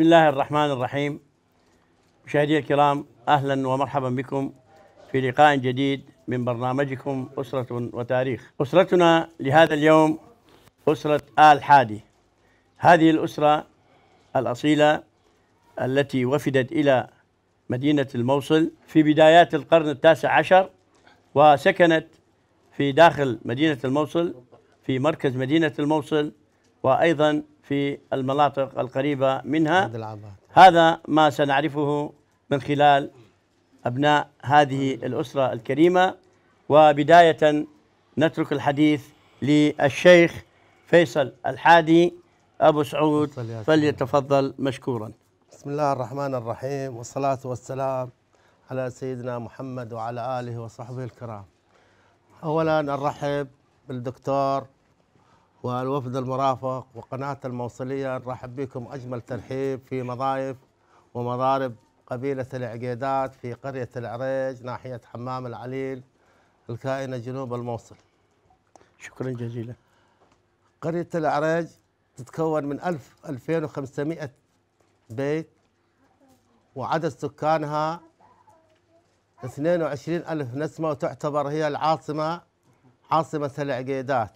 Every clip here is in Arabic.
بسم الله الرحمن الرحيم مشاهدي الكرام أهلا ومرحبا بكم في لقاء جديد من برنامجكم أسرة وتاريخ أسرتنا لهذا اليوم أسرة آل حادي هذه الأسرة الأصيلة التي وفدت إلى مدينة الموصل في بدايات القرن التاسع عشر وسكنت في داخل مدينة الموصل في مركز مدينة الموصل وأيضا في المناطق القريبة منها هذا ما سنعرفه من خلال أبناء هذه الأسرة الكريمة وبداية نترك الحديث للشيخ فيصل الحادي أبو سعود فليتفضل مشكورا بسم الله الرحمن الرحيم والصلاة والسلام على سيدنا محمد وعلى آله وصحبه الكرام أولا نرحب بالدكتور والوفد المرافق وقناة الموصلية نرحب بكم أجمل ترحيب في مضايف ومضارب قبيلة العقيدات في قرية العريج ناحية حمام العليل الكائنة جنوب الموصل شكرا جزيلا قرية العريج تتكون من 1000 2500 بيت وعدد سكانها 22 ألف نسمة وتعتبر هي العاصمة عاصمة العقيدات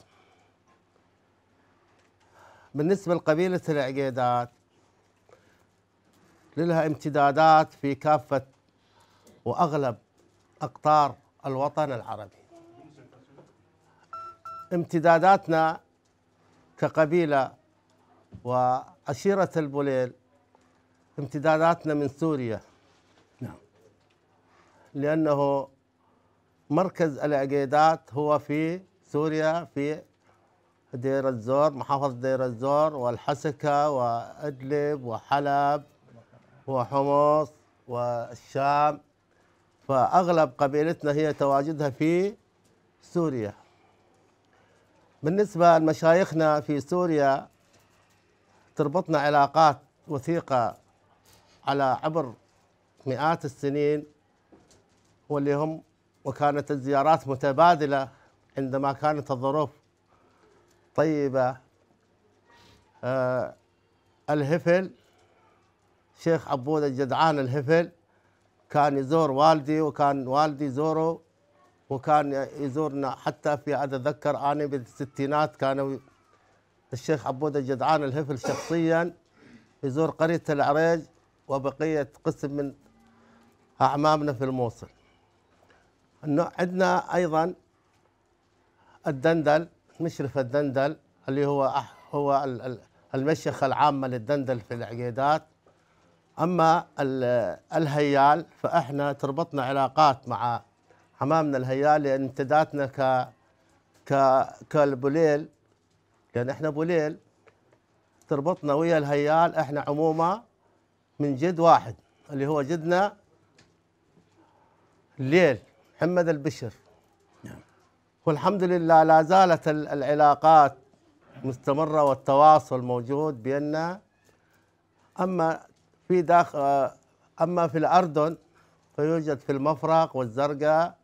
بالنسبة لقبيلة العقيدات لها امتدادات في كافة وأغلب أقطار الوطن العربي امتداداتنا كقبيلة وعشيرة البوليل امتداداتنا من سوريا نعم لأنه مركز العقيدات هو في سوريا في دير الزور محافظة دير الزور والحسكة وإدلب وحلب وحمص والشام فأغلب قبيلتنا هي تواجدها في سوريا بالنسبة لمشايخنا في سوريا تربطنا علاقات وثيقة على عبر مئات السنين واللي هم وكانت الزيارات متبادلة عندما كانت الظروف طيبة آه الهفل شيخ عبود الجدعان الهفل كان يزور والدي وكان والدي يزوره وكان يزورنا حتى في أتذكر أنا بالستينات كانوا الشيخ عبود الجدعان الهفل شخصيا يزور قرية العريج وبقية قسم من أعمامنا في الموصل عندنا أيضا الدندل مشرف الدندل اللي هو أح هو المشيخة العامة للدندل في العقيدات أما الهيال فإحنا تربطنا علاقات مع حمامنا الهيال لأن امتداتنا ك ك كالبوليل لأن إحنا بوليل تربطنا ويا الهيال إحنا عمومة من جد واحد اللي هو جدنا ليل محمد البشر والحمد لله لا زالت العلاقات مستمرة والتواصل موجود بيننا أما في داخل أما في الأردن فيوجد في المفرق والزرقاء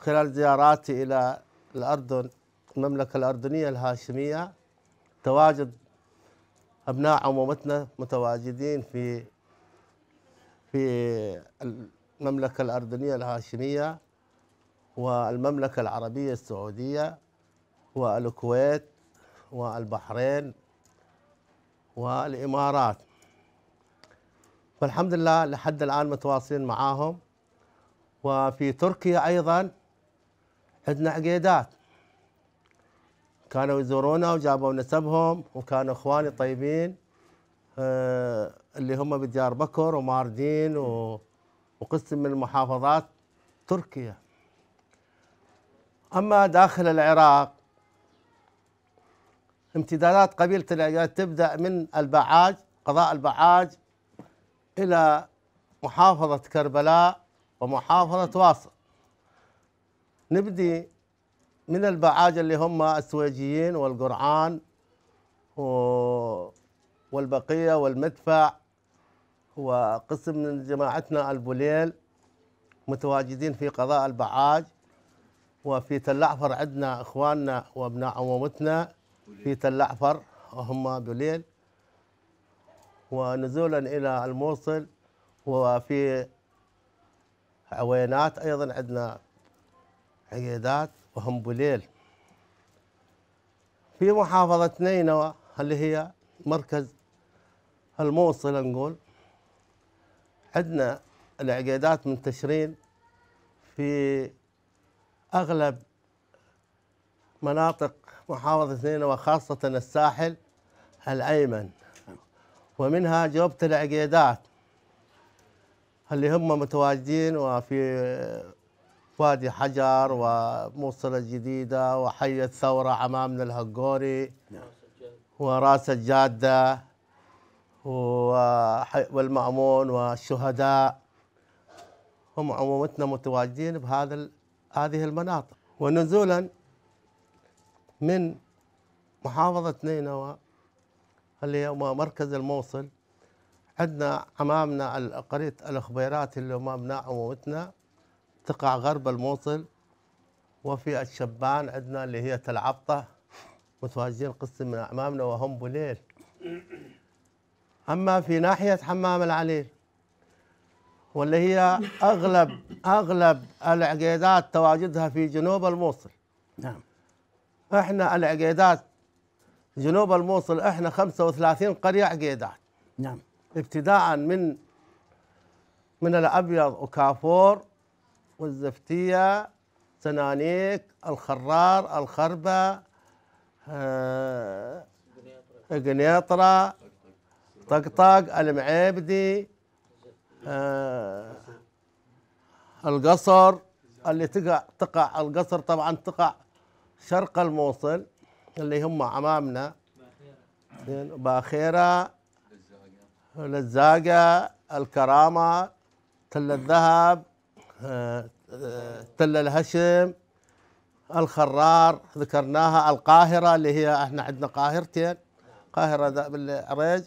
خلال زياراتي إلى الأردن المملكة الأردنية الهاشمية تواجد أبناء عمومتنا متواجدين في في المملكة الأردنية الهاشمية والمملكة العربية السعودية والكويت والبحرين والإمارات فالحمد لله لحد الآن متواصلين معاهم وفي تركيا أيضا عندنا عقيدات كانوا يزورونا وجابوا نسبهم وكانوا إخواني طيبين آه، اللي هم بديار بكر وماردين وقسم من محافظات تركيا أما داخل العراق امتدادات قبيلة العجاج تبدأ من البعاج قضاء البعاج إلى محافظة كربلاء ومحافظة واصل نبدي من البعاج اللي هم السويجيين والقرعان والبقية والمدفع وقسم من جماعتنا البوليل متواجدين في قضاء البعاج وفي تل عفر عندنا اخواننا وابناء عمومتنا في تل عفر وهم دليل ونزولا الى الموصل وفي عوينات ايضا عندنا عقيدات وهم بليل في محافظة نينوى اللي هي مركز الموصل نقول عندنا العقيدات منتشرين في أغلب مناطق محافظة سنين وخاصة الساحل الأيمن ومنها جوبة العقيدات اللي هم متواجدين وفي وادي حجر وموصل الجديدة وحي الثورة عمامنا الهقوري وراس الجادة والمأمون والشهداء هم عمومتنا متواجدين بهذا هذه المناطق ونزولا من محافظة نينوى اللي هو مركز الموصل عندنا أمامنا قرية الخبيرات اللي هم أبناء عمومتنا تقع غرب الموصل وفي الشبان عندنا اللي هي تلعبطة متواجدين قسم من أمامنا وهم بليل أما في ناحية حمام العليل واللي هي اغلب اغلب العقيدات تواجدها في جنوب الموصل نعم احنا العقيدات جنوب الموصل احنا 35 قريه عقيدات نعم ابتداء من من الابيض وكافور والزفتيه سنانيك الخرار الخربه آه، قنيطره طقطق المعيبدي آه، القصر اللي تقع تقع القصر طبعا تقع شرق الموصل اللي هم امامنا باخيرة لزاقة الكرامة تل الذهب آه، تل الهشم الخرار ذكرناها القاهرة اللي هي احنا عندنا قاهرتين قاهرة بالعريج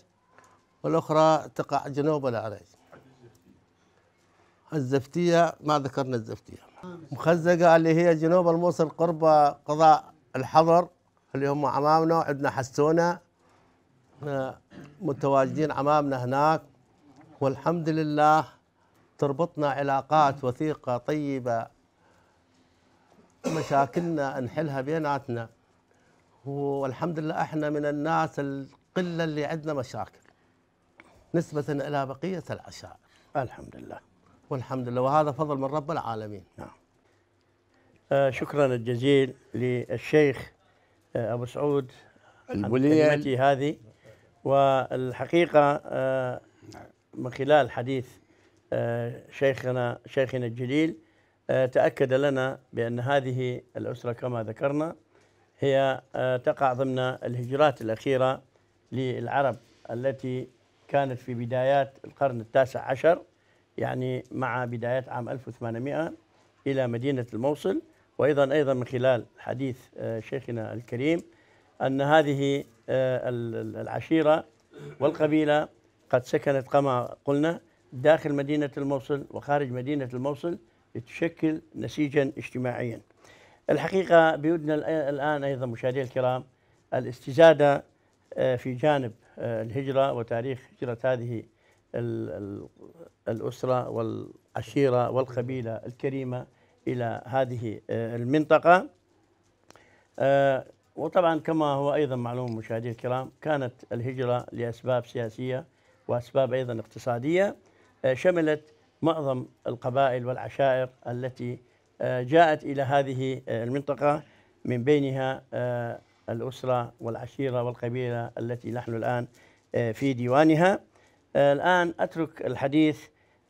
والأخرى تقع جنوب العريج الزفتية ما ذكرنا الزفتية مخزقة اللي هي جنوب الموصل قرب قضاء الحضر اللي هم أمامنا وعندنا حسونة متواجدين أمامنا هناك والحمد لله تربطنا علاقات وثيقة طيبة مشاكلنا نحلها بيناتنا والحمد لله احنا من الناس القلة اللي عندنا مشاكل نسبة إلى بقية العشائر الحمد لله والحمد لله وهذا فضل من رب العالمين نعم آه شكرا الجزيل للشيخ آه أبو سعود البليل هذه والحقيقة آه من خلال حديث آه، شيخنا شيخنا الجليل آه، تأكد لنا بأن هذه الأسرة كما ذكرنا هي آه، تقع ضمن الهجرات الأخيرة للعرب التي كانت في بدايات القرن التاسع عشر يعني مع بداية عام 1800 إلى مدينة الموصل وأيضا أيضا من خلال حديث آه، شيخنا الكريم أن هذه آه، العشيرة والقبيلة قد سكنت كما قلنا داخل مدينة الموصل وخارج مدينة الموصل لتشكل نسيجا اجتماعيا الحقيقة بيدنا الآن أيضا مشاهدي الكرام الاستزادة آه، في جانب الهجرة وتاريخ هجرة هذه الأسرة والعشيرة والقبيلة الكريمة إلى هذه آه، المنطقة آه، وطبعا كما هو أيضا معلوم مشاهدي الكرام كانت الهجرة لأسباب سياسية وأسباب أيضا اقتصادية آه، شملت معظم القبائل والعشائر التي جاءت إلى هذه المنطقة من بينها الأسرة والعشيرة والقبيلة التي نحن الآن في ديوانها آه، الآن أترك الحديث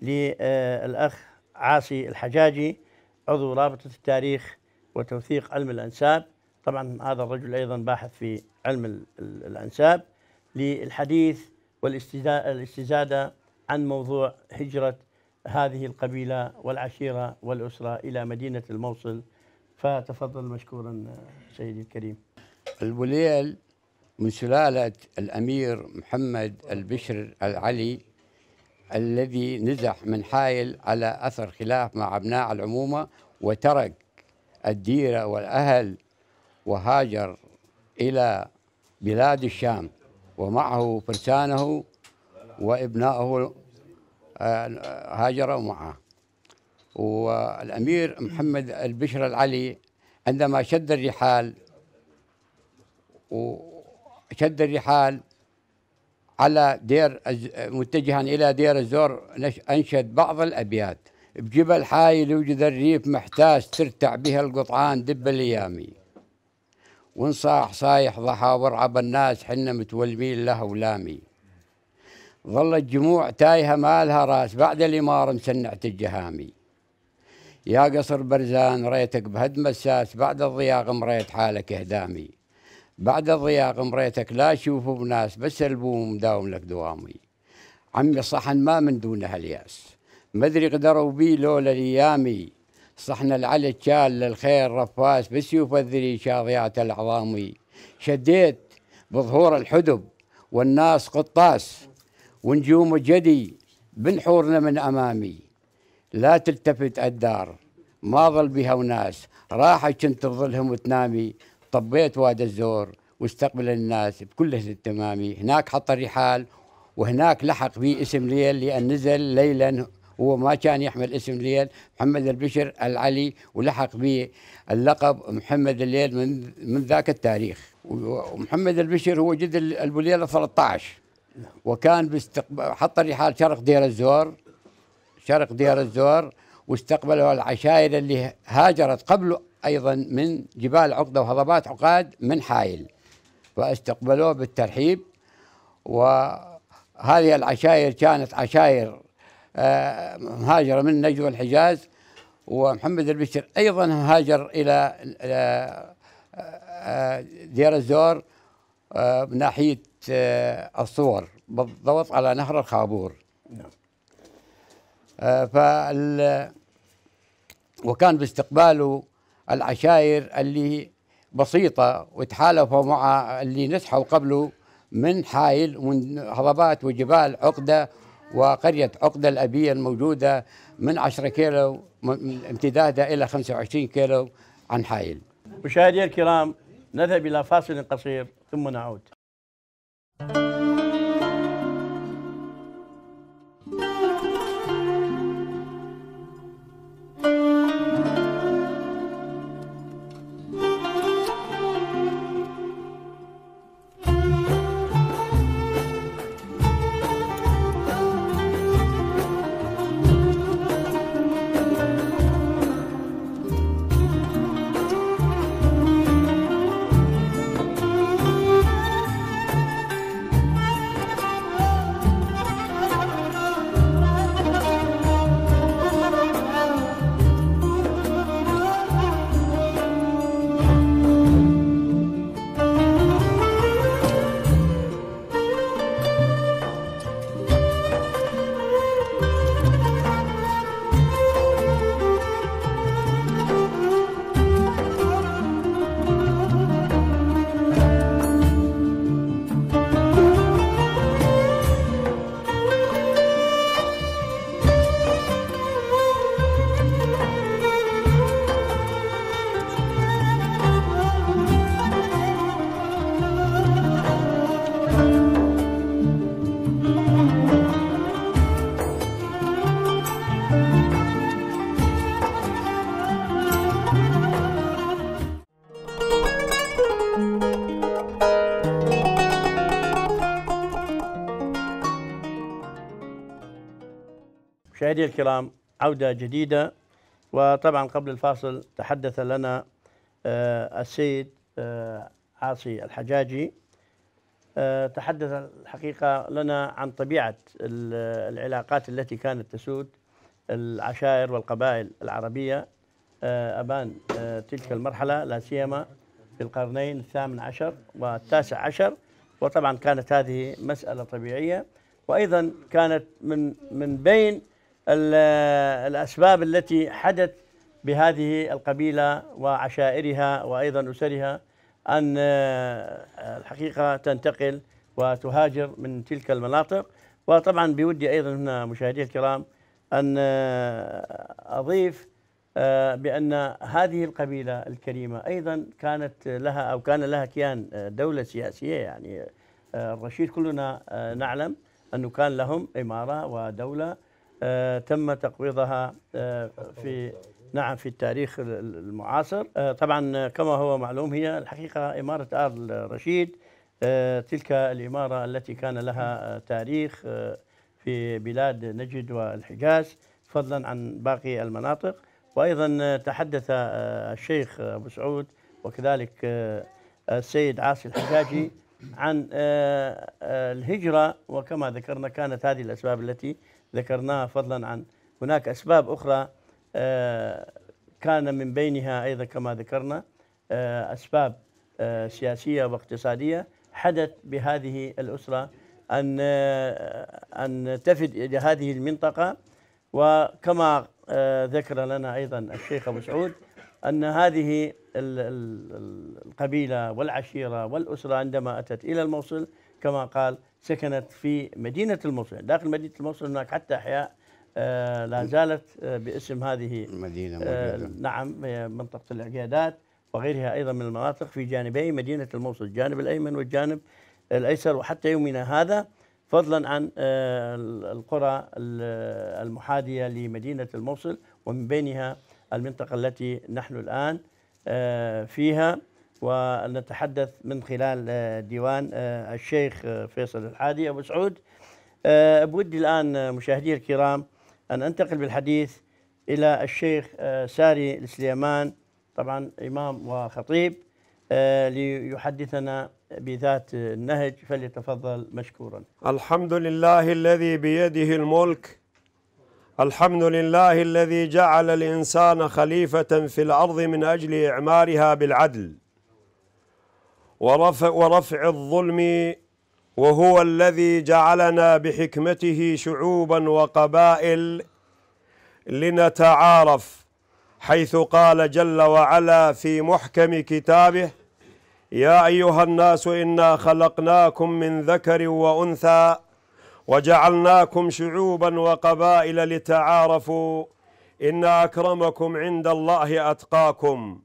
للأخ عاصي الحجاجي عضو رابطة التاريخ وتوثيق علم الأنساب طبعا هذا الرجل أيضا باحث في علم الأنساب للحديث والاستزادة عن موضوع هجرة هذه القبيلة والعشيرة والأسرة إلى مدينة الموصل فتفضل مشكورا آه، سيدي الكريم البليل من سلالة الأمير محمد البشر العلي الذي نزح من حائل على أثر خلاف مع أبناء العمومة وترك الديرة والأهل وهاجر إلى بلاد الشام ومعه فرسانه وابنائه آه، هاجروا معه والأمير محمد البشر العلي عندما شد الرحال شد الرحال على دير متجها إلى دير الزور أنشد بعض الأبيات بجبل حايل يوجد الريف محتاج ترتع بها القطعان دب الأيامي وانصاح صايح ضحى ورعب الناس حنا متولمين له ولامي ظلت جموع تايهة مالها راس بعد الإمارة مسنعت الجهامي يا قصر برزان ريتك بهد مساس بعد الضياغ مريت حالك إهدامي بعد الضياق مريتك لا اشوفه بناس بس البوم مداوم لك دوامي عمي صحن ما من دونه الياس ما ادري قدروا بي لولا الايامي صحن العلي تشال للخير رفاس بسيوف الذري شاضيات العظامي شديت بظهور الحدب والناس قطاس ونجوم جدي بنحورنا من امامي لا تلتفت الدار ما ظل بها وناس راحت كنت تظلهم وتنامي طبيت وادي الزور واستقبل الناس بكل التمامي هناك حط الرحال وهناك لحق بي اسم ليل لأن نزل ليلا هو ما كان يحمل اسم ليل محمد البشر العلي ولحق به اللقب محمد الليل من من ذاك التاريخ ومحمد البشر هو جد ابو 13 وكان باستقبال حط الرحال شرق دير الزور شرق دير الزور واستقبلوا العشائر اللي هاجرت قبله أيضا من جبال عقدة وهضبات عقاد من حائل فاستقبلوه بالترحيب وهذه العشائر كانت عشائر آه، مهاجرة من نجد والحجاز ومحمد البشر أيضا هاجر إلى آه، آه، دير الزور ناحية الصور بالضبط على نهر الخابور نعم فال وكان باستقباله العشائر اللي بسيطة وتحالفوا مع اللي نسحوا قبله من حائل ومن هضبات وجبال عقدة وقرية عقدة الأبية الموجودة من 10 كيلو امتدادها إلى 25 كيلو عن حائل مشاهدي الكرام نذهب إلى فاصل قصير ثم نعود مشاهدي الكرام عودة جديدة وطبعا قبل الفاصل تحدث لنا آه، السيد آه، عاصي الحجاجي آه، تحدث الحقيقة لنا عن طبيعة العلاقات التي كانت تسود العشائر والقبائل العربية أبان تلك المرحلة لا سيما في القرنين الثامن عشر والتاسع عشر وطبعا كانت هذه مسألة طبيعية وأيضا كانت من من بين الأسباب التي حدث بهذه القبيلة وعشائرها وأيضا أسرها أن آه، الحقيقة تنتقل وتهاجر من تلك المناطق وطبعا بودي أيضا هنا مشاهدي الكرام أن آه، أضيف آه، بأن هذه القبيلة الكريمة أيضا كانت لها أو كان لها كيان دولة سياسية يعني الرشيد كلنا نعلم أنه كان لهم إمارة ودولة آه، تم تقويضها آه، في نعم في التاريخ المعاصر آه، طبعا كما هو معلوم هي الحقيقة إمارة آل رشيد تلك الإمارة التي كان لها تاريخ في بلاد نجد والحجاز فضلا عن باقي المناطق وأيضا تحدث الشيخ أبو سعود وكذلك السيد عاصي الحجاجي عن الهجرة وكما ذكرنا كانت هذه الأسباب التي ذكرناها فضلا عن هناك أسباب أخرى آه، كان من بينها أيضا كما ذكرنا آه، أسباب آه، سياسية واقتصادية حدث بهذه الأسرة أن أن تفد إلى هذه المنطقة وكما ذكر لنا أيضا الشيخ أبو سعود أن هذه القبيلة والعشيرة والأسرة عندما أتت إلى الموصل كما قال سكنت في مدينة الموصل داخل مدينة الموصل هناك حتى أحياء آه، لا زالت آه، باسم هذه المدينة آه، نعم منطقة العقيادات وغيرها أيضا من المناطق في جانبي مدينة الموصل الجانب الأيمن والجانب الأيسر وحتى يومنا هذا فضلا عن القرى المحادية لمدينة الموصل ومن بينها المنطقة التي نحن الآن فيها ونتحدث من خلال آه، ديوان آه، الشيخ آه، فيصل الحادي أبو سعود بودي الآن مشاهدي الكرام أن أنتقل بالحديث إلى الشيخ ساري السليمان طبعا إمام وخطيب ليحدثنا بذات النهج فليتفضل مشكورا الحمد لله الذي بيده الملك الحمد لله الذي جعل الإنسان خليفة في الأرض من أجل إعمارها بالعدل ورفع, ورفع الظلم وهو الذي جعلنا بحكمته شعوبا وقبائل لنتعارف حيث قال جل وعلا في محكم كتابه يا أيها الناس إنا خلقناكم من ذكر وأنثى وجعلناكم شعوبا وقبائل لتعارفوا إن أكرمكم عند الله أتقاكم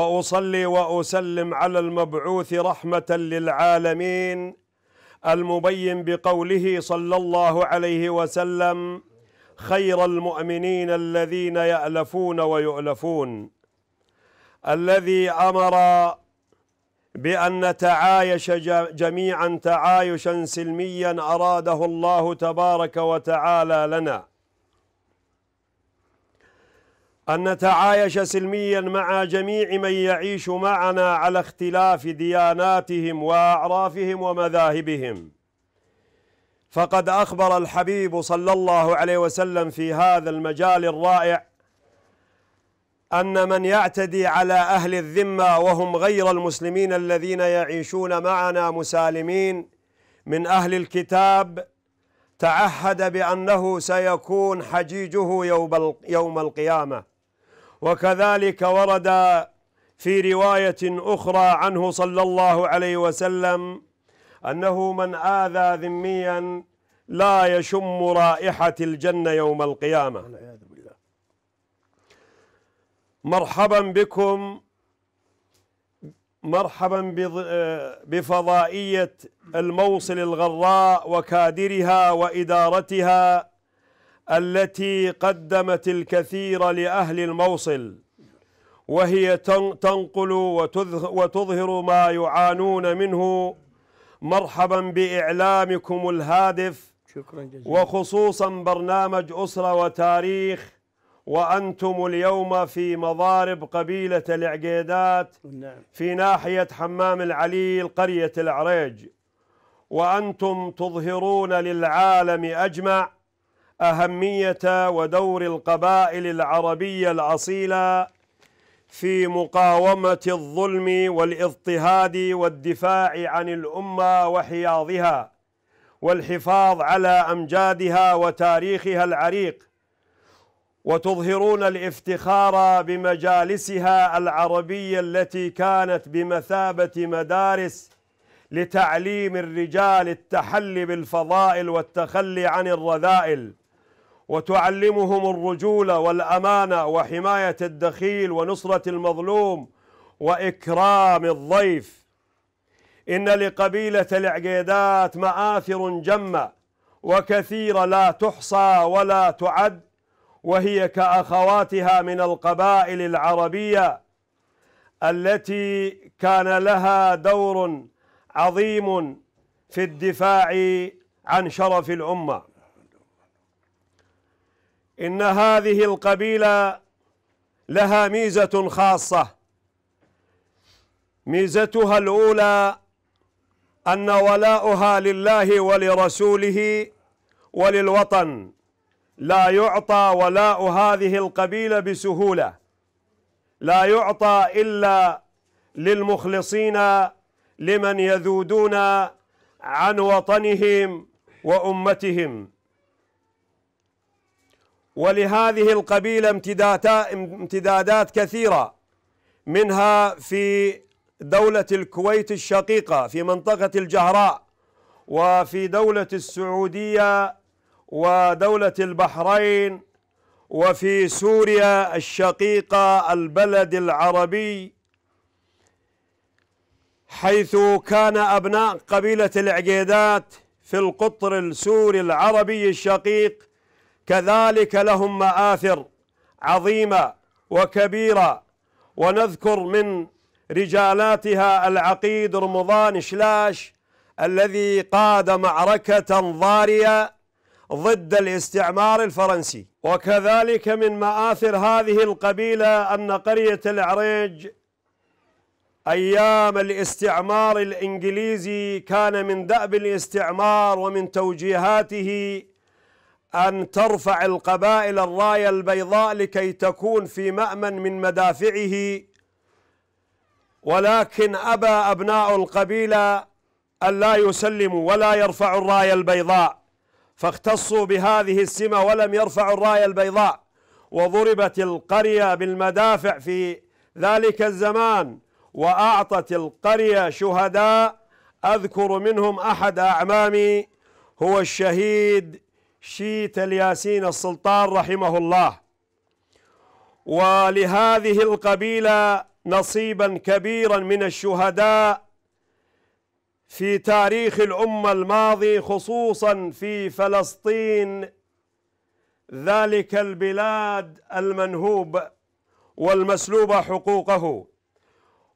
واصلي واسلم على المبعوث رحمه للعالمين المبين بقوله صلى الله عليه وسلم خير المؤمنين الذين يالفون ويؤلفون الذي امر بان نتعايش جميعا تعايشا سلميا اراده الله تبارك وتعالى لنا أن نتعايش سلميا مع جميع من يعيش معنا على اختلاف دياناتهم وأعرافهم ومذاهبهم فقد أخبر الحبيب صلى الله عليه وسلم في هذا المجال الرائع أن من يعتدي على أهل الذمة وهم غير المسلمين الذين يعيشون معنا مسالمين من أهل الكتاب تعهد بأنه سيكون حجيجه يوم القيامة وكذلك ورد في رواية أخرى عنه صلى الله عليه وسلم أنه من آذى ذميا لا يشم رائحة الجنة يوم القيامة مرحبا بكم مرحبا بفضائية الموصل الغراء وكادرها وإدارتها التي قدمت الكثير لأهل الموصل وهي تنقل وتظهر ما يعانون منه مرحبا بإعلامكم الهادف شكرا جزيلا وخصوصا برنامج أسرة وتاريخ وأنتم اليوم في مضارب قبيلة العقيدات نعم. في ناحية حمام العليل قرية العريج وأنتم تظهرون للعالم أجمع أهمية ودور القبائل العربية الأصيلة في مقاومة الظلم والاضطهاد والدفاع عن الأمة وحياضها والحفاظ على أمجادها وتاريخها العريق وتظهرون الافتخار بمجالسها العربية التي كانت بمثابة مدارس لتعليم الرجال التحلي بالفضائل والتخلي عن الرذائل وتعلمهم الرجولة والأمانة وحماية الدخيل ونصرة المظلوم وإكرام الضيف إن لقبيلة العقيدات مآثر جمة وكثيرة لا تحصى ولا تعد وهي كأخواتها من القبائل العربية التي كان لها دور عظيم في الدفاع عن شرف الامه إن هذه القبيلة لها ميزة خاصة ميزتها الأولى أن ولاؤها لله ولرسوله وللوطن لا يعطى ولاء هذه القبيلة بسهولة لا يعطى إلا للمخلصين لمن يذودون عن وطنهم وأمتهم ولهذه القبيلة امتدادات كثيرة منها في دولة الكويت الشقيقة في منطقة الجهراء وفي دولة السعودية ودولة البحرين وفي سوريا الشقيقة البلد العربي حيث كان أبناء قبيلة العقيدات في القطر السوري العربي الشقيق كذلك لهم مآثر عظيمة وكبيرة ونذكر من رجالاتها العقيد رمضان شلاش الذي قاد معركة ضارية ضد الاستعمار الفرنسي وكذلك من مآثر هذه القبيلة أن قرية العريج أيام الاستعمار الإنجليزي كان من دأب الاستعمار ومن توجيهاته أن ترفع القبائل الراية البيضاء لكي تكون في مأمن من مدافعه ولكن أبى أبناء القبيلة أن لا يسلموا ولا يرفعوا الراية البيضاء فاختصوا بهذه السمة ولم يرفعوا الراية البيضاء وضربت القرية بالمدافع في ذلك الزمان وأعطت القرية شهداء أذكر منهم أحد أعمامي هو الشهيد شيت الياسين السلطان رحمه الله ولهذه القبيلة نصيبا كبيرا من الشهداء في تاريخ الأمة الماضي خصوصا في فلسطين ذلك البلاد المنهوب والمسلوب حقوقه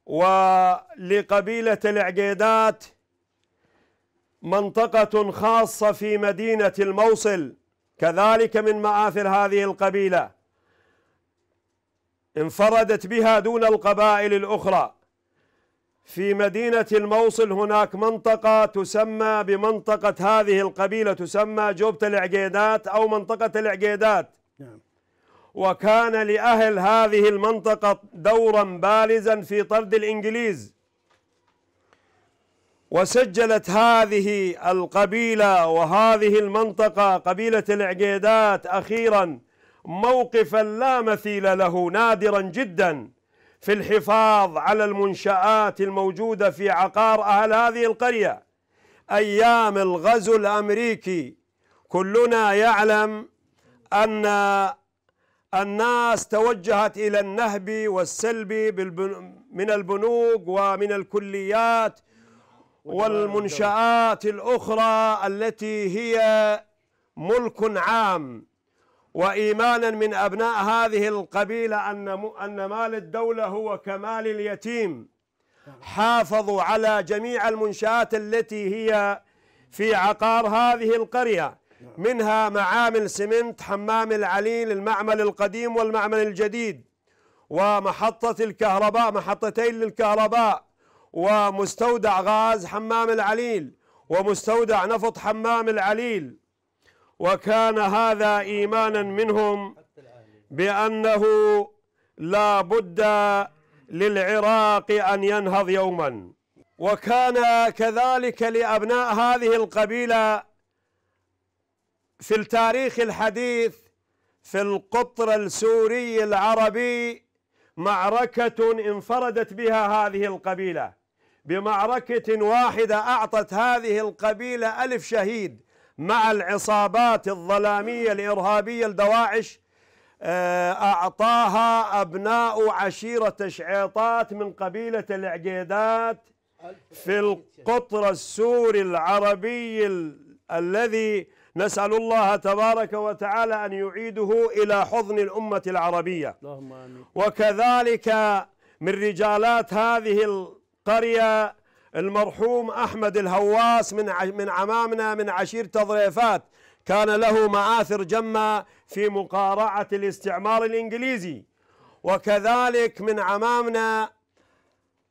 ولقبيلة العقيدات منطقة خاصة في مدينة الموصل كذلك من معاثر هذه القبيلة انفردت بها دون القبائل الأخرى في مدينة الموصل هناك منطقة تسمى بمنطقة هذه القبيلة تسمى جوبة العقيدات أو منطقة العقيدات نعم. وكان لأهل هذه المنطقة دورا بارزا في طرد الإنجليز وسجلت هذه القبيلة وهذه المنطقة قبيلة العقيدات أخيرا موقفا لا مثيل له نادرا جدا في الحفاظ على المنشآت الموجودة في عقار أهل هذه القرية أيام الغزو الأمريكي كلنا يعلم أن الناس توجهت إلى النهب والسلب من البنوك ومن الكليات والمنشآت الأخرى التي هي ملك عام وإيمانا من أبناء هذه القبيلة أن أن مال الدولة هو كمال اليتيم حافظوا على جميع المنشآت التي هي في عقار هذه القرية منها معامل سمنت حمام العليل المعمل القديم والمعمل الجديد ومحطة الكهرباء محطتين للكهرباء ومستودع غاز حمام العليل ومستودع نفط حمام العليل وكان هذا إيمانا منهم بأنه لا بد للعراق أن ينهض يوما وكان كذلك لأبناء هذه القبيلة في التاريخ الحديث في القطر السوري العربي معركة انفردت بها هذه القبيلة بمعركة واحدة أعطت هذه القبيلة ألف شهيد مع العصابات الظلامية الإرهابية لدواعش آه، أعطاها أبناء عشيرة شعيطات من قبيلة العقيدات في القطر السوري العربي الذي نسأل الله تبارك وتعالى أن يعيده إلى حضن الأمة العربية وكذلك من رجالات هذه قرية المرحوم أحمد الهواس من من عمامنا من عشيرة ضريفات كان له مآثر جمة في مقارعة الاستعمار الإنجليزي وكذلك من عمامنا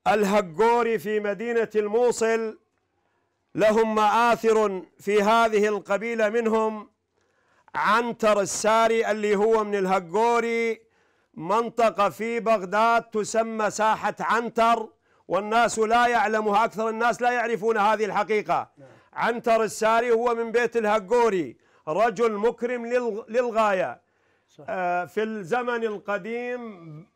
الهجوري في مدينة الموصل لهم مآثر في هذه القبيلة منهم عنتر الساري اللي هو من الهجوري منطقة في بغداد تسمى ساحة عنتر والناس لا يعلمها أكثر الناس لا يعرفون هذه الحقيقة نعم. عنتر الساري هو من بيت الهقوري رجل مكرم للغاية آه، في الزمن القديم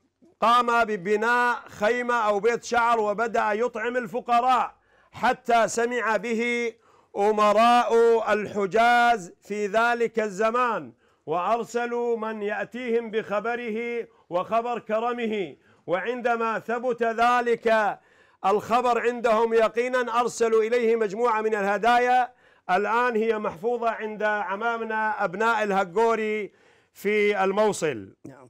قام ببناء خيمة أو بيت شعر وبدأ يطعم الفقراء حتى سمع به أمراء الحجاز في ذلك الزمان وأرسلوا من يأتيهم بخبره وخبر كرمه وعندما ثبت ذلك الخبر عندهم يقينا أرسلوا إليه مجموعة من الهدايا الآن هي محفوظة عند عمامنا أبناء الهقوري في الموصل نعم.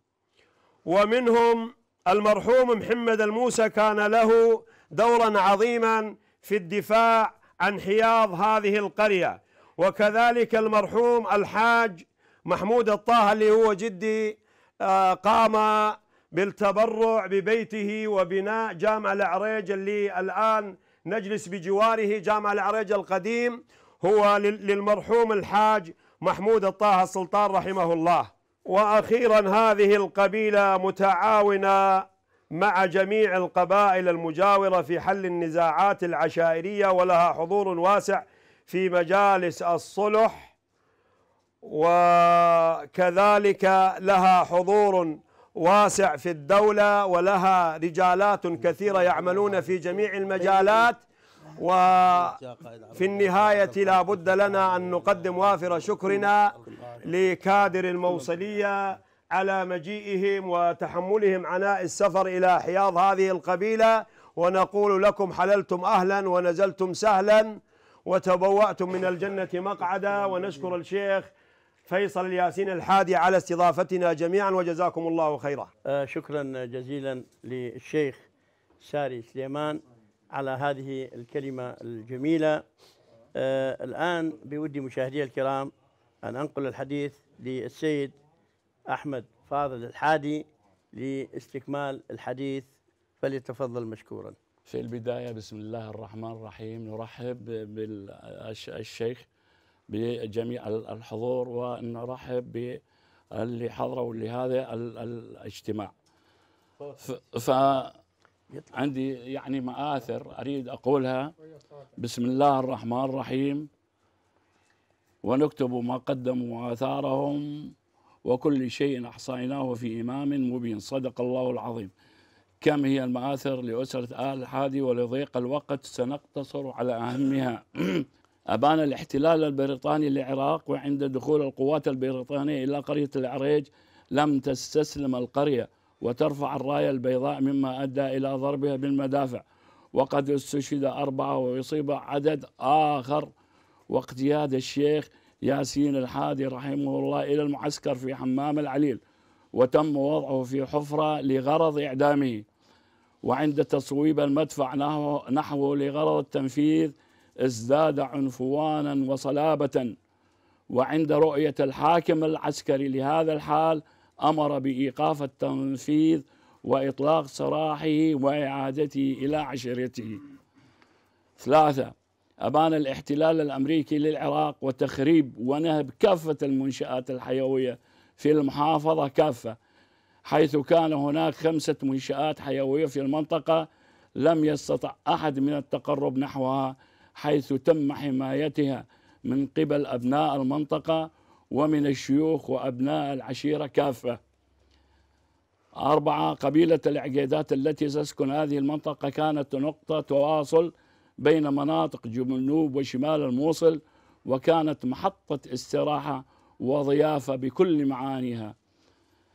ومنهم المرحوم محمد الموسى كان له دورا عظيما في الدفاع عن حياض هذه القرية وكذلك المرحوم الحاج محمود الطه اللي هو جدي آه، قام بالتبرع ببيته وبناء جامع العريج اللي الآن نجلس بجواره جامع العريج القديم هو للمرحوم الحاج محمود الطه السلطان رحمه الله وأخيرا هذه القبيلة متعاونة مع جميع القبائل المجاورة في حل النزاعات العشائرية ولها حضور واسع في مجالس الصلح وكذلك لها حضور واسع في الدولة ولها رجالات كثيرة يعملون في جميع المجالات وفي النهاية لا بد لنا أن نقدم وافر شكرنا لكادر الموصلية على مجيئهم وتحملهم عناء السفر إلى حياض هذه القبيلة ونقول لكم حللتم أهلا ونزلتم سهلا وتبوأتم من الجنة مقعدا ونشكر الشيخ فيصل الياسين الحادي على استضافتنا جميعا وجزاكم الله خيرا آه، شكرا جزيلا للشيخ ساري سليمان على هذه الكلمة الجميلة آه، الآن بودي مشاهدي الكرام أن أنقل الحديث للسيد أحمد فاضل الحادي لاستكمال الحديث فليتفضل مشكورا في البداية بسم الله الرحمن الرحيم نرحب بالشيخ بجميع الحضور ونرحب باللي حضروا لهذا الاجتماع طيب. ف عندي يعني مآثر أريد أقولها بسم الله الرحمن الرحيم ونكتب ما قدموا وآثارهم وكل شيء أحصيناه في إمام مبين صدق الله العظيم كم هي المآثر لأسرة آل حادي ولضيق الوقت سنقتصر على أهمها أبان الاحتلال البريطاني للعراق وعند دخول القوات البريطانية إلى قرية العريج لم تستسلم القرية وترفع الراية البيضاء مما أدى إلى ضربها بالمدافع وقد استشهد أربعة ويصيب عدد آخر واقتياد الشيخ ياسين الحادي رحمه الله إلى المعسكر في حمام العليل وتم وضعه في حفرة لغرض إعدامه وعند تصويب المدفع نحوه لغرض التنفيذ ازداد عنفوانا وصلابة وعند رؤية الحاكم العسكري لهذا الحال أمر بإيقاف التنفيذ وإطلاق سراحه وإعادته إلى عشيرته ثلاثة أبان الاحتلال الأمريكي للعراق وتخريب ونهب كافة المنشآت الحيوية في المحافظة كافة حيث كان هناك خمسة منشآت حيوية في المنطقة لم يستطع أحد من التقرب نحوها حيث تم حمايتها من قبل أبناء المنطقة ومن الشيوخ وأبناء العشيرة كافة أربعة قبيلة العقيدات التي تسكن هذه المنطقة كانت نقطة تواصل بين مناطق جنوب وشمال الموصل وكانت محطة استراحة وضيافة بكل معانيها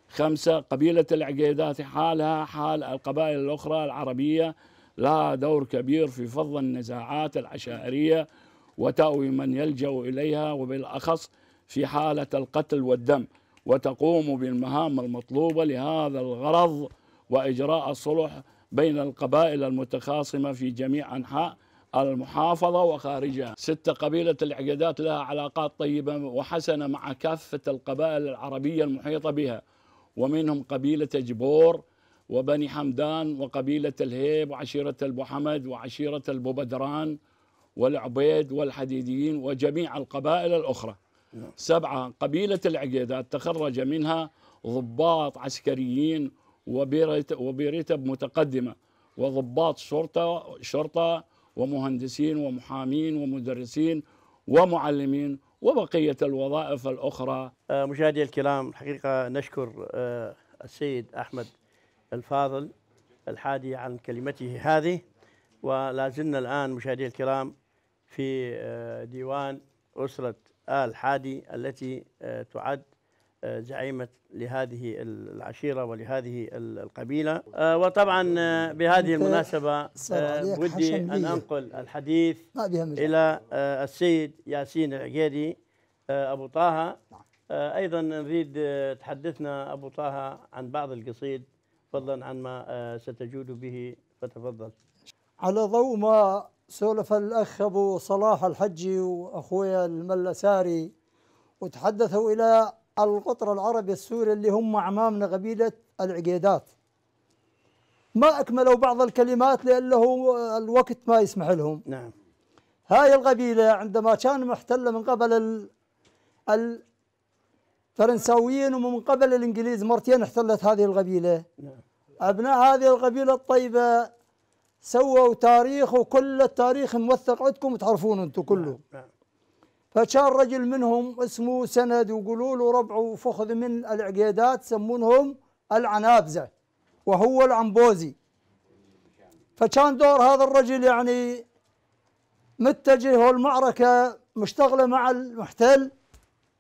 خمسة قبيلة العقيدات حالها حال القبائل الأخرى العربية لها دور كبير في فض النزاعات العشائرية وتأوي من يلجأ إليها وبالأخص في حالة القتل والدم وتقوم بالمهام المطلوبة لهذا الغرض وإجراء الصلح بين القبائل المتخاصمة في جميع أنحاء المحافظة وخارجها ستة قبيلة العقدات لها علاقات طيبة وحسنة مع كافة القبائل العربية المحيطة بها ومنهم قبيلة جبور وبني حمدان وقبيلة الهيب وعشيرة البو حمد وعشيرة البو بدران والعبيد والحديديين وجميع القبائل الأخرى نعم. سبعة قبيلة العقيدات تخرج منها ضباط عسكريين وبرتب متقدمة وضباط شرطة شرطة ومهندسين ومحامين ومدرسين ومعلمين وبقية الوظائف الأخرى آه، مشاهدي الكرام الحقيقة نشكر آه، السيد أحمد الفاضل الحادي عن كلمته هذه ولا زلنا الآن مشاهدينا الكرام في آه، ديوان أسرة آل حادي التي آه، تعد آه، زعيمة لهذه العشيرة ولهذه القبيلة وطبعا بهذه المناسبة ودي أن أنقل الحديث إلى السيد ياسين العقيدي أبو طه أيضا نريد تحدثنا أبو طه عن بعض القصيد فضلا عن ما آه، ستجود به فتفضل على ضوء ما سولف الأخ أبو صلاح الحجي وأخويا الملساري وتحدثوا إلى القطر العربي السوري اللي هم أعمامنا قبيلة العقيدات ما أكملوا بعض الكلمات لأنه آه، الوقت ما يسمح لهم نعم هاي القبيلة عندما كان محتلة من قبل الفرنساويين ومن قبل الإنجليز مرتين احتلت هذه القبيلة نعم أبناء هذه القبيلة الطيبة سووا تاريخ وكل التاريخ موثق عندكم تعرفون أنتم كله نعم، نعم. فكان رجل منهم اسمه سند وقولوا له ربعه فخذ من العقيدات يسمونهم العنابزة وهو العنبوزي فكان دور هذا الرجل يعني متجه المعركة مشتغلة مع المحتل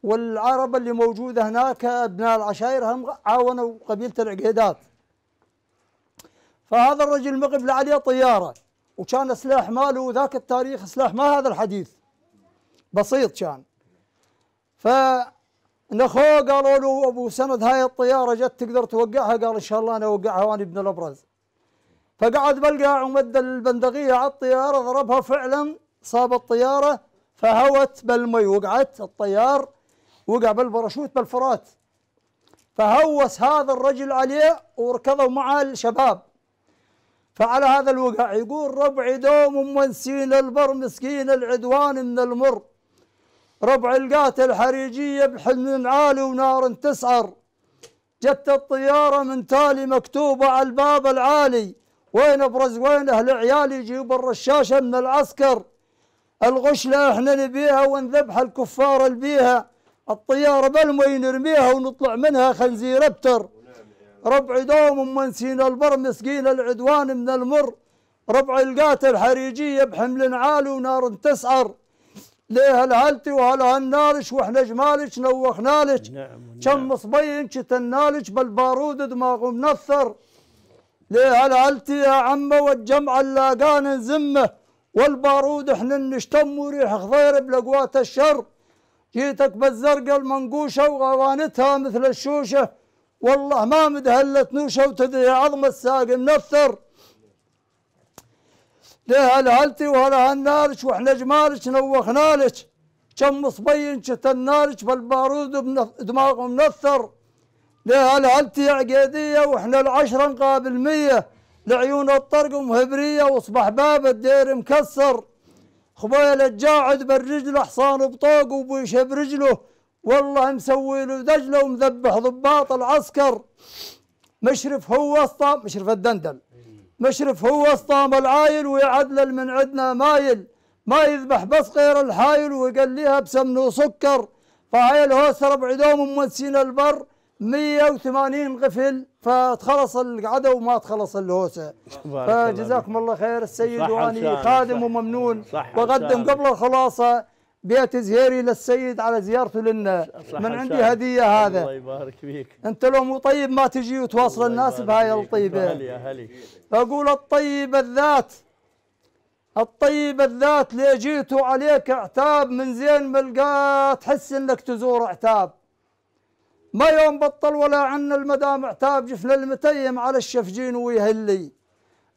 والعرب اللي موجودة هناك أبناء العشائر هم عاونوا قبيلة العقيدات فهذا الرجل مقبل عليه طياره وكان سلاح ماله ذاك التاريخ سلاح ما هذا الحديث بسيط كان فنخوه قالوا له ابو سند هاي الطياره جت تقدر توقعها قال ان شاء الله انا اوقعها وانا ابن الابرز فقعد بالقاع ومد البندقيه على الطياره ضربها فعلا صاب الطياره فهوت بالمي وقعت الطيار وقع بالباراشوت بالفرات فهوس هذا الرجل عليه وركضوا معه الشباب فعلى هذا الوقع يقول ربعي دوم منسين البر مسكين العدوان من المر ربع القاتل حريجية بحلم عالي ونار تسعر جت الطيارة من تالي مكتوبة على الباب العالي وين ابرز وين اهل عيالي يجيب الرشاشة من العسكر الغشلة احنا نبيها ونذبح الكفار البيها الطيارة بالمي نرميها ونطلع منها خنزير ابتر ربع دوم من سين البر مسكين العدوان من المر ربع القاتل حريجية بحمل عالي ونار تسعر ليه هلهلتي وهلهنالش واحنا نوخنالك كم نعم كم مصبين شتنالش بالبارود دماغه منثر ليه هلهلتي يا عمه والجمع اللاقان نزمه والبارود احنا نشتم وريح خضير بلقوات الشر جيتك بالزرقة المنقوشة وغوانتها مثل الشوشة والله ما مدهلت نوشه وتدري عظم الساق منثر ليه هلهلتي هالنارش واحنا جمالك نوخنالك كم صبين النارش بالبارود دماغه منثر ليه هلهلتي عقيدية واحنا العشرة نقابل مية لعيون الطرق مهبرية وصبح باب الدير مكسر خبيل الجاعد بالرجل حصان بطوق وبوش برجله والله مسوي له دجله ومذبح ضباط العسكر مشرف هو وسطى مشرف الدندل مشرف هو وسطى العايل ويعدلل من عندنا مايل ما يذبح بس غير الحايل ويقليها بسمن وسكر فعيل هو سرب عدوم مونسين البر 180 غفل فتخلص القعده وما تخلص الهوسه فجزاكم الله خير السيد واني خادم وممنون وقدم قبل الخلاصه بيت زهيري للسيد على زيارته لنا من عندي هديه هذا الله يبارك فيك انت لو مو طيب ما تجي وتواصل الناس بهاي الطيبه هلي هلي فاقول الطيب الذات الطيب الذات لي جيتوا عليك عتاب من زين ملقاه تحس انك تزور عتاب ما يوم بطل ولا عن المدام عتاب جفل المتيم على الشفجين ويهلي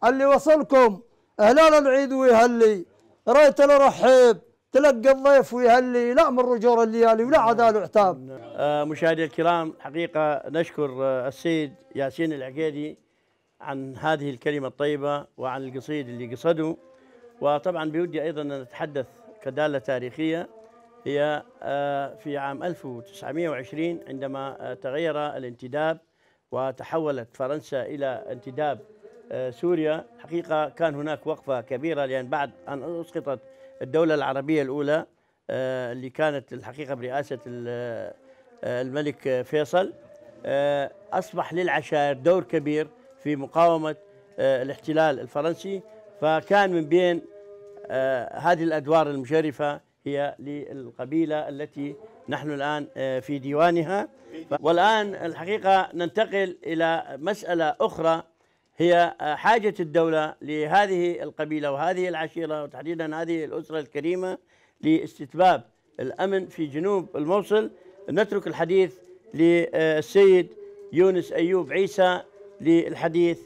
اللي وصلكم اهلال العيد ويهلي ريت الرحيب تلقى الضيف ويهلي لا من رجور الليالي ولا عذال نعم. وعتاب آه، مشاهدي الكرام حقيقة نشكر آه، السيد ياسين العقيدي عن هذه الكلمة الطيبة وعن القصيد اللي قصده وطبعا بودي أيضا أن نتحدث كدالة تاريخية هي آه، في عام 1920 عندما تغير الانتداب وتحولت فرنسا إلى انتداب سوريا حقيقة كان هناك وقفة كبيرة لأن بعد أن أسقطت الدولة العربية الأولى آه، اللي كانت الحقيقة برئاسة آه، الملك فيصل آه، أصبح للعشائر دور كبير في مقاومة الاحتلال الفرنسي فكان من بين هذه الأدوار المشرفة هي للقبيلة التي نحن الآن في ديوانها إيه. والآن الحقيقة ننتقل إلى مسألة أخرى هي آه، حاجة الدولة لهذه القبيلة وهذه العشيرة وتحديدا هذه الأسرة الكريمة لاستتباب الأمن في جنوب الموصل نترك الحديث للسيد يونس أيوب عيسى للحديث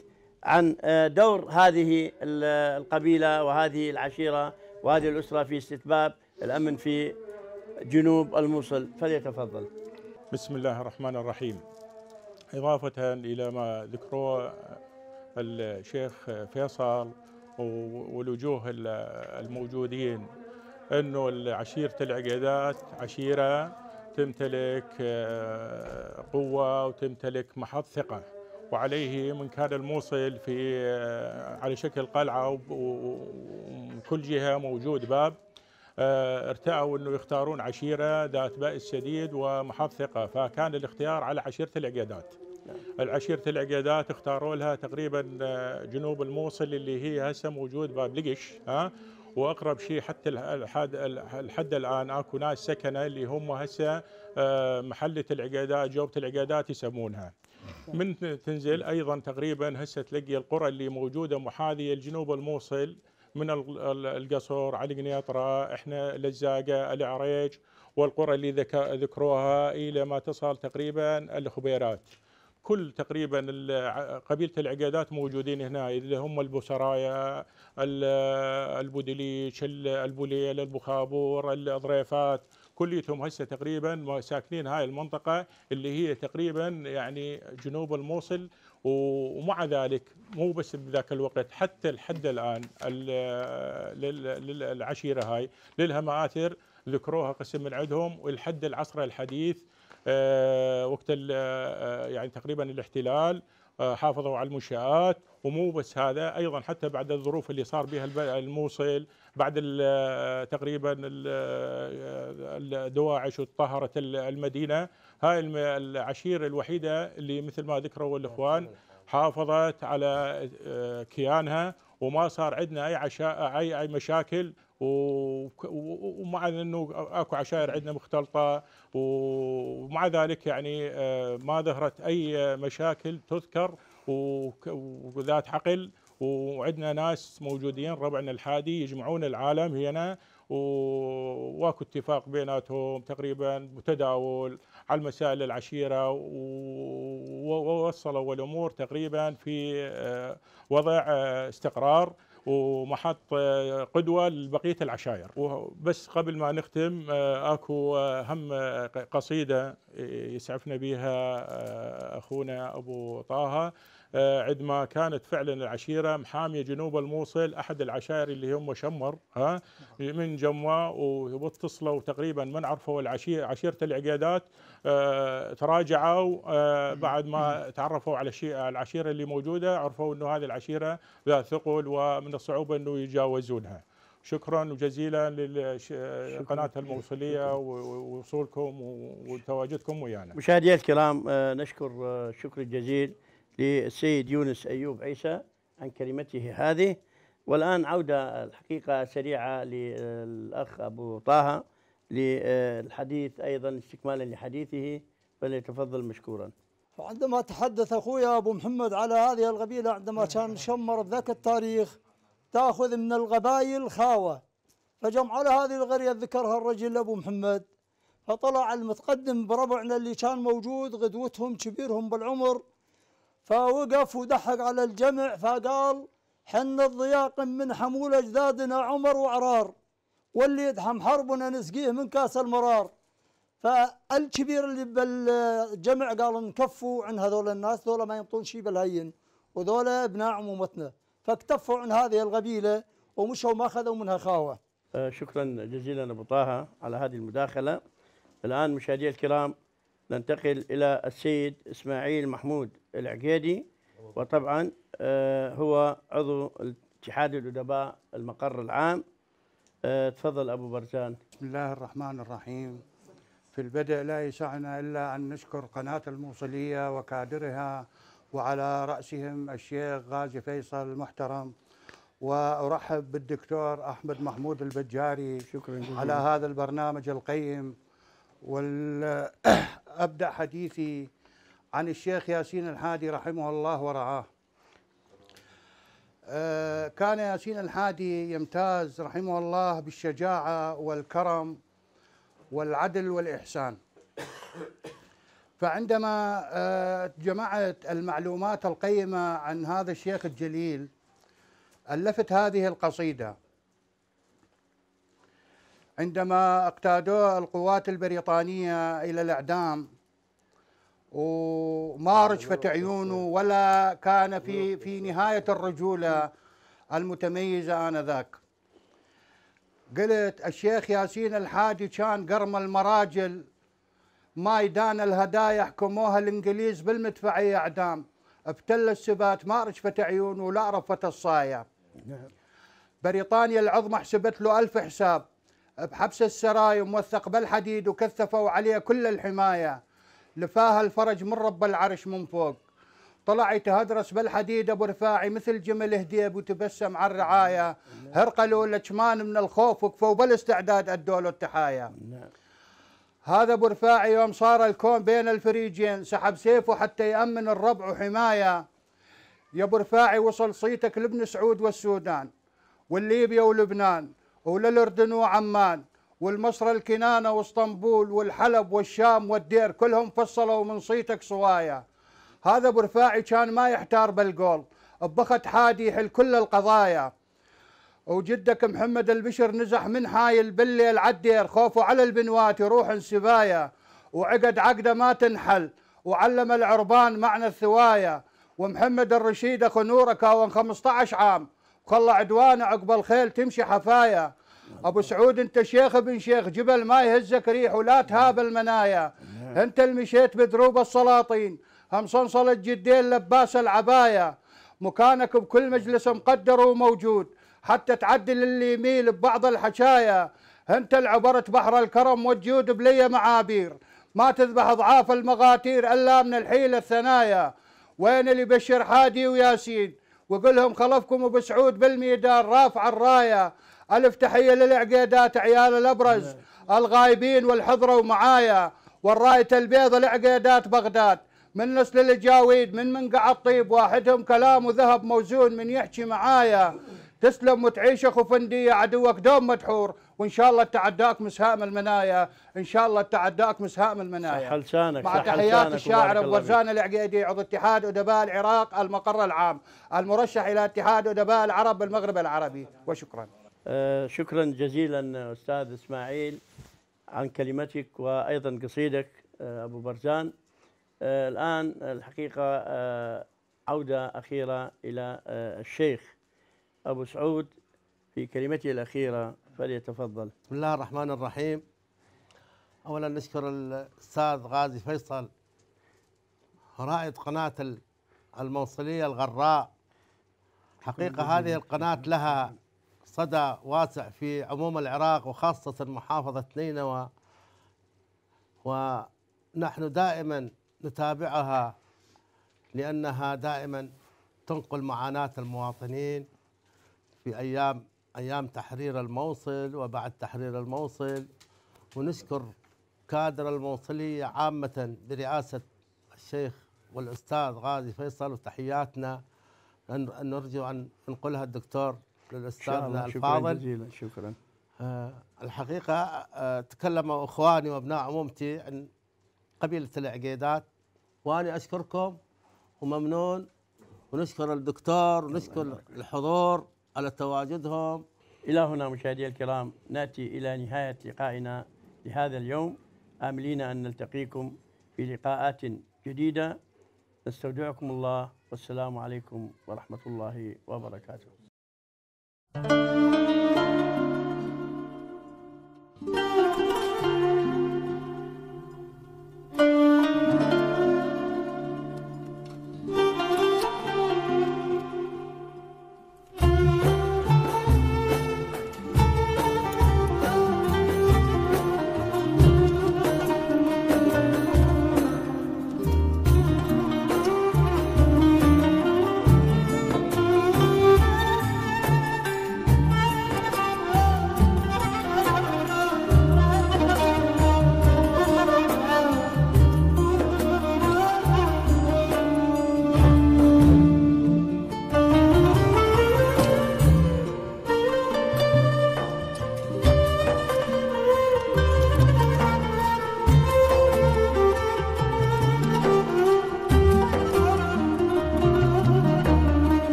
عن آه، دور هذه آه، القبيلة وهذه العشيرة وهذه الأسرة في استتباب الأمن في جنوب الموصل فليتفضل بسم الله الرحمن الرحيم إضافة إلى ما ذكره الشيخ فيصل والوجوه الموجودين انه عشيره العقيدات عشيره تمتلك آه، قوه وتمتلك محط ثقه وعليه من كان الموصل في آه، على شكل قلعه وكل جهه موجود باب آه، ارتأوا انه يختارون عشيره ذات بائس شديد ومحط ثقه فكان الاختيار على عشيره العقيدات. العشيرة العقيدات اختاروا لها تقريبا آه، جنوب الموصل اللي هي هسه موجود باب لقش ها واقرب شيء حتى الحد, الحد الان اكو ناس سكنه اللي هم هسه آه، محله العقادات جوبه العقادات يسمونها من تنزل ايضا تقريبا هسه تلقي القرى اللي موجوده محاذيه لجنوب الموصل من القصر علي قنيطره احنا لزاقه العريج والقرى اللي ذكروها الى ما تصل تقريبا الخبيرات كل تقريبا قبيله العقادات موجودين هنا اللي هم البوسرايا البوديليش البوليل البخابور الضريفات كليتهم هسه تقريبا ساكنين هاي المنطقه اللي هي تقريبا يعني جنوب الموصل ومع ذلك مو بس بذاك الوقت حتى لحد الان للعشيره هاي لها مآثر ذكروها قسم من عندهم ولحد العصر الحديث آه، وقت آه، آه، يعني تقريبا الاحتلال حافظوا على المنشآت ومو بس هذا أيضا حتى بعد الظروف اللي صار بها الموصل بعد ال تقريبا الدواعش وطهرت المدينة هاي العشيرة الوحيدة اللي مثل ما ذكروا الإخوان نعم، حافظت على كيانها وما صار عندنا أي, أي, أي مشاكل ومع انه اكو عشائر عندنا مختلطه ومع ذلك يعني آه، ما ظهرت اي مشاكل تذكر وذات عقل وعندنا ناس موجودين ربعنا الحادي يجمعون العالم هنا واكو اتفاق بيناتهم تقريبا متداول على المسائل العشيره ووصلوا الامور تقريبا في آه، وضع آه، استقرار ومحط آه، قدوه لبقيه العشائر وبس قبل ما نختم آه، اكو آه، هم قصيده يسعفنا بها اخونا ابو طه آه، عندما كانت فعلا العشيره محاميه جنوب الموصل احد العشائر اللي هم شمر ها من جموا واتصلوا تقريبا من عرفوا العشيره عشيره العقيدات آه، تراجعوا آه، بعد ما تعرفوا على العشيره اللي موجوده عرفوا انه هذه العشيره ذات ثقل ومن الصعوبه انه يتجاوزونها. شكرا جزيلا للقناة الموصلية ووصولكم وتواجدكم ويانا مشاهدي الكرام نشكر الشكر الجزيل للسيد يونس أيوب عيسى عن كلمته هذه والآن عودة الحقيقة سريعة للأخ أبو طه للحديث أيضا استكمالا لحديثه فليتفضل مشكورا عندما تحدث أخويا أبو محمد على هذه القبيلة عندما كان شمر ذاك التاريخ تأخذ من القبائل خاوة فجمع على هذه القرية ذكرها الرجل أبو محمد فطلع المتقدم بربعنا اللي كان موجود غدوتهم كبيرهم بالعمر فوقف ودحق على الجمع فقال حن الضياق من حمول أجدادنا عمر وعرار واللي يدحم حربنا نسقيه من كاس المرار فالكبير اللي بالجمع قال نكفوا عن هذول الناس ذولا ما ينطون شيء بالهين وذولا ابناء عمومتنا فاكتفوا عن هذه القبيله ومشوا ما اخذوا منها خاوه. آه، شكرا جزيلا ابو طه على هذه المداخله. الان مشاهدي الكرام ننتقل إلى السيد إسماعيل محمود العقيدي وطبعا آه، هو عضو اتحاد الأدباء المقر العام آه، تفضل أبو برزان بسم الله الرحمن الرحيم في البدء لا يسعنا إلا أن نشكر قناة الموصلية وكادرها وعلى رأسهم الشيخ غازي فيصل المحترم وأرحب بالدكتور أحمد محمود البجاري شكرا جزيلا على هذا البرنامج القيم وابدا حديثي عن الشيخ ياسين الحادي رحمه الله ورعاه آه، كان ياسين الحادي يمتاز رحمه الله بالشجاعه والكرم والعدل والاحسان فعندما آه، جمعت المعلومات القيمه عن هذا الشيخ الجليل الفت هذه القصيده عندما اقتادوه القوات البريطانية إلى الإعدام وما رجفت آه، عيونه ولا كان في في نهاية الرجولة المتميزة آنذاك قلت الشيخ ياسين الحادي كان قرم المراجل مايدان الهدايا حكموها الانجليز بالمدفعيه اعدام ابتل السبات ما رجفت عيونه ولا رفت الصايه نعم. بريطانيا العظمى حسبت له ألف حساب بحبس السراي وموثق بالحديد وكثفوا عليه كل الحماية لفاها الفرج من رب العرش من فوق طلع يتهدرس بالحديد ابو رفاعي مثل جمل هديب وتبسم على الرعايه هرقلوا الجمان من الخوف وكفوا بالاستعداد ادوا له التحايا نعم. هذا ابو رفاعي يوم صار الكون بين الفريجين سحب سيفه حتى يامن الربع وحمايه يا ابو رفاعي وصل صيتك لابن سعود والسودان والليبيا ولبنان وللأردن وعمان والمصر الكنانة واسطنبول والحلب والشام والدير كلهم فصلوا من صيتك صوايا هذا أبو رفاعي كان ما يحتار بالقول بخت حادي يحل كل القضايا وجدك محمد البشر نزح من حايل بالليل عالدير خوفه على البنوات يروح سبايا وعقد عقده ما تنحل وعلم العربان معنى الثوايا ومحمد الرشيد اخو نورك 15 عام والله عدوان عقب الخيل تمشي حفايا ابو سعود انت شيخ ابن شيخ جبل ما يهزك ريح ولا تهاب المنايا انت المشيت بدروب السلاطين هم صنصل جدين لباس العبايا مكانك بكل مجلس مقدر وموجود حتى تعدل اللي يميل ببعض الحشايا انت عبرت بحر الكرم والجود بلي معابير ما تذبح ضعاف المغاتير الا من الحيل الثنايا وين اللي يبشر حادي وياسين وقل لهم خلفكم ابو سعود بالميدان رافع الرايه الف تحيه للعقيدات عيال الابرز نعم. الغايبين والحضره ومعايا والرايه البيضة لعقيدات بغداد من نسل الجاويد من منقع الطيب واحدهم كلام وذهب موزون من يحكي معايا تسلم وتعيش اخو فنديه عدوك دوم مدحور وان شاء الله تعداكم سهام المنايا ان شاء الله تعداكم سهام المنايا مع تحيات الشاعر ابو غزان العقيدي عضو اتحاد ادباء العراق المقر العام المرشح الى اتحاد ادباء العرب بالمغرب العربي وشكرا آه، شكرا جزيلا استاذ اسماعيل عن كلمتك وايضا قصيدك آه، ابو برزان آه، الان الحقيقه عوده اخيره الى الشيخ ابو سعود في كلمته الاخيره فليتفضل بسم الله الرحمن الرحيم اولا نشكر الاستاذ غازي فيصل رائد قناه الموصليه الغراء حقيقه هذه القناه لها صدى واسع في عموم العراق وخاصه محافظه نينوى ونحن دائما نتابعها لانها دائما تنقل معاناه المواطنين في ايام أيام تحرير الموصل وبعد تحرير الموصل ونشكر كادر الموصلية عامة برئاسة الشيخ والأستاذ غازي فيصل وتحياتنا نرجو أن ننقلها الدكتور للأستاذنا الفاضل شكرا جزيلا شكرا آه الحقيقة آه تكلم إخواني وأبناء عمومتي عن قبيلة العقيدات وأنا أشكركم وممنون ونشكر الدكتور ونشكر الحضور على تواجدهم إلى هنا مشاهدي الكرام نأتي إلى نهاية لقائنا لهذا اليوم آملين أن نلتقيكم في لقاءات جديدة نستودعكم الله والسلام عليكم ورحمة الله وبركاته